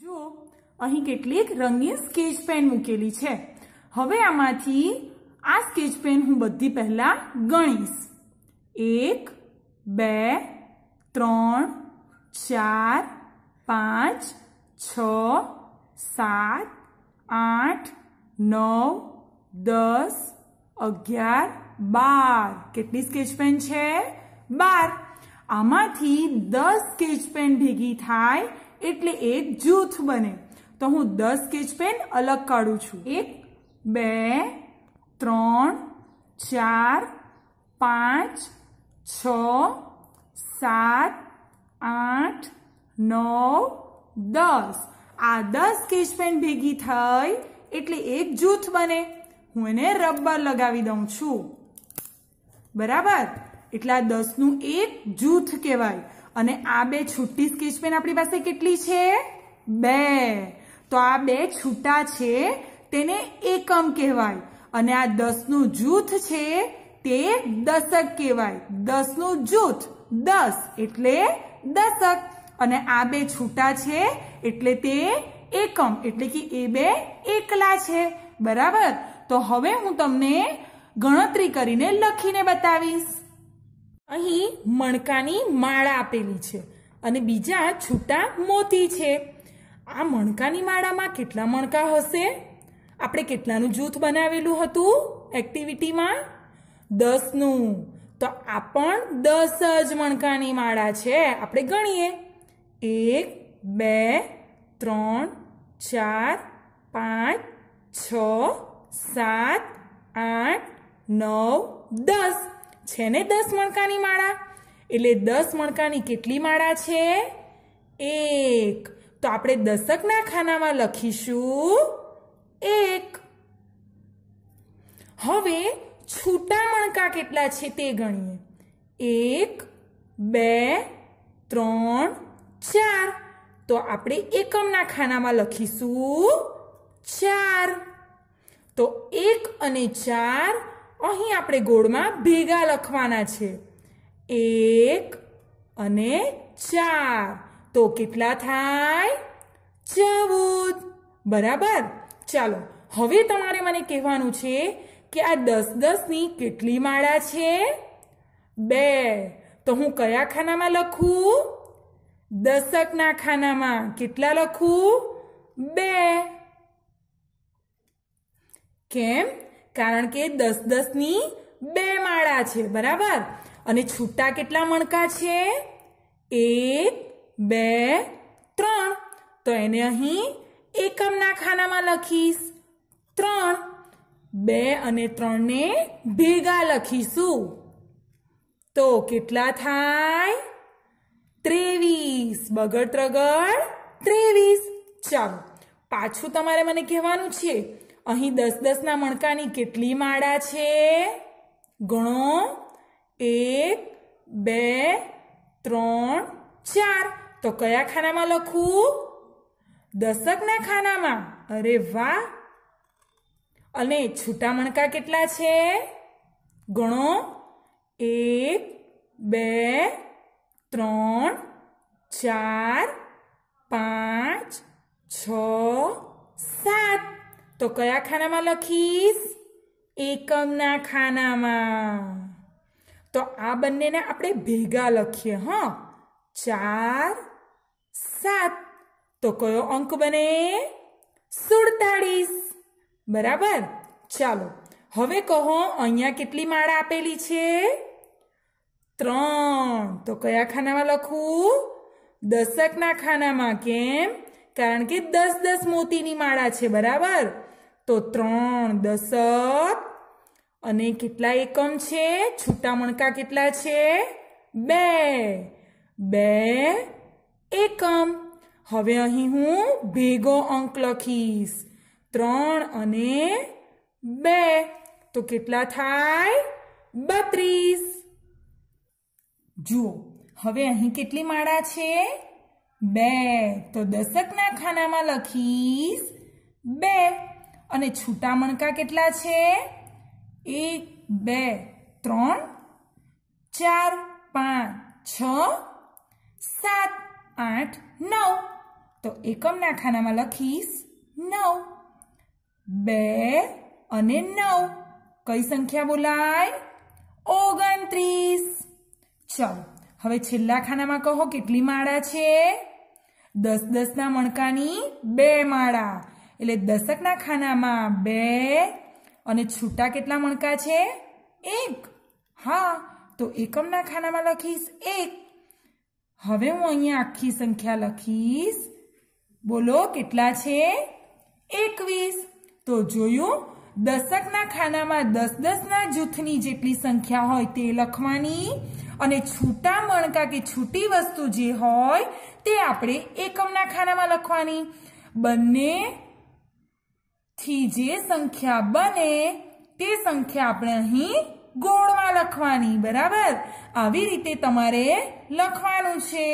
જુઓ અહીં કેટલીક રંગીન સ્કેચ પેન મૂકેલી છે હવે આમાંથી આ સ્કેચ પેન હું બધી પહેલા ગણીશ એક બે ત્રણ ચાર પાંચ છ સાત આઠ નવ દસ અગિયાર બાર કેટલી સ્કેચ પેન છે બાર આમાંથી દસ સ્કેચ પેન ભેગી થાય એટલે એક જૂથ બને તો હું દસ સ્કેચ પેન અલગ કાઢું છું એક બે ત્રણ ચાર પાંચ છ સાત આઠ નવ દસ આ દસ સ્કેચ પેન ભેગી થઈ એટલે એક જૂથ બને હું એને રબર લગાવી દઉં છું બરાબર એટલા દસનું એક જૂથ કહેવાય અને આ બે છૂટી સ્કેચ પેન આપણી પાસે કેટલી છે બે તો આ બે છૂટા છે તેને એકમ કહેવાય અને આ દસનું જૂથ છે તે દશક કહેવાય દસનું જૂથ દસ એટલે દશક અને આ બે છૂટા છે એટલે તે એકમ એટલે કે એ બે એકલા છે બરાબર તો હવે હું તમને ગણતરી કરીને લખીને બતાવીશ અહીં મણકાની માળા આપેલી છે અને બીજા છૂટા મોતી છે આ મણકાની માળામાં કેટલા મણકા હશે આપણે કેટલાનું જૂથ બનાવેલું હતું એક્ટિવિટીમાં દસનું તો આ પણ દસ જ મણકાની માળા છે આપણે ગણીએ એક બે ત્રણ ચાર પાંચ છ સાત આઠ નવ દસ છે ને દસ મણકાની માળા એટલે દસ મણકાની કેટલી માળા છે એક તો આપણે દસકના ખાનામાં લખીશું એક હવે છૂટા મણકા કેટલા છે તે ગણીએ એક બે ત્રણ ચાર તો આપણે એકમના ખાનામાં લખીશું ચાર તો એક અને ચાર અહીં આપણે ગોળમાં ભેગા લખવાના છે એક અને ચાર તો કેટલા થાય ચૌદ બરાબર ચાલો હવે તમારે મને કહેવાનું છે કે આ દસ દસની કેટલી માળા છે બે તો હું કયા ખાનામાં લખું દશકના ખાનામાં કેટલા લખું બે કેમ કારણ કે દસ દસની બે માળા છે બરાબર અને છૂટા કેટલા મણકા છે એક બે ત્રણ તો એને અહીં એકમના ખાનામાં લખીશ ત્રણ બે અને ત્રણને ભેગા લખીશું તો કેટલા થાય ત્રેવીસ બગડ ત્રગડ ત્રેવીસ ચાલો પાછું તમારે મને કહેવાનું છે અહીં દસ દસના મણકાની કેટલી માળા છે ગણો એક બે ત્રણ ચાર તો કયા ખાનામાં લખું દશકના ખાનામાં અરે વાહ અને છૂટા મણકા કેટલા છે ગણો એક બે ત્રણ ચાર પાંચ છ સાત તો કયા ખાનામાં લખીશ એકમના ખાનામાં તો આ બંનેને આપણે ભેગા લખીએ હા ચાર સાત તો કયો અંક બને સુડતાળીસ બરાબર ચાલો હવે કહો અહીંયા કેટલી માળા આપેલી છે ત્રણ તો કયા ખાનામાં લખવું દશકના ખાનામાં કેમ કારણ કે દસ દસ મોતીની માળા છે બરાબર તો ત્રણ દશક અને કેટલા એકમ છે છૂટા મણકા કેટલા છે બે બે એકમ હવે અહીં હું ભેગો અંક લખીશ ત્રણ અને બે તો કેટલા થાય બત્રીસ જુઓ હવે અહીં કેટલી માળા છે બે તો દશકના ખાનામાં લખીશ બે અને છૂટા મણકા કેટલા છે એક બે ત્રણ ચાર પાંચ છ સાત આઠ નવ તો એકમના ખાનામાં લખીશ નવ બે અને નવ કઈ સંખ્યા બોલાય ઓગણત્રીસ ચાલો હવે છેલ્લા ખાનામાં કહો કેટલી માળા છે દસ દસના મણકાની બે માળા એટલે દશકના ખાનામાં બે અને છૂટા કેટલા મણકા છે એક હા તો એકમના ખાનામાં લખીશ એક હવે હું અહીંયા આખી સંખ્યા લખીશ બોલો કેટલા છે એકવીસ તો જોયું દશકના ખાનામાં દસ દસના જૂથની જેટલી સંખ્યા હોય તે લખવાની અને છૂટા મણકા કે છૂટી વસ્તુ જે હોય તે આપણે એકમના ખાનામાં લખવાની બંને થી જે સંખ્યા બને તે સંખ્યા આપણે અહીં ગોળમાં લખવાની બરાબર આવી રીતે તમારે લખવાનું છે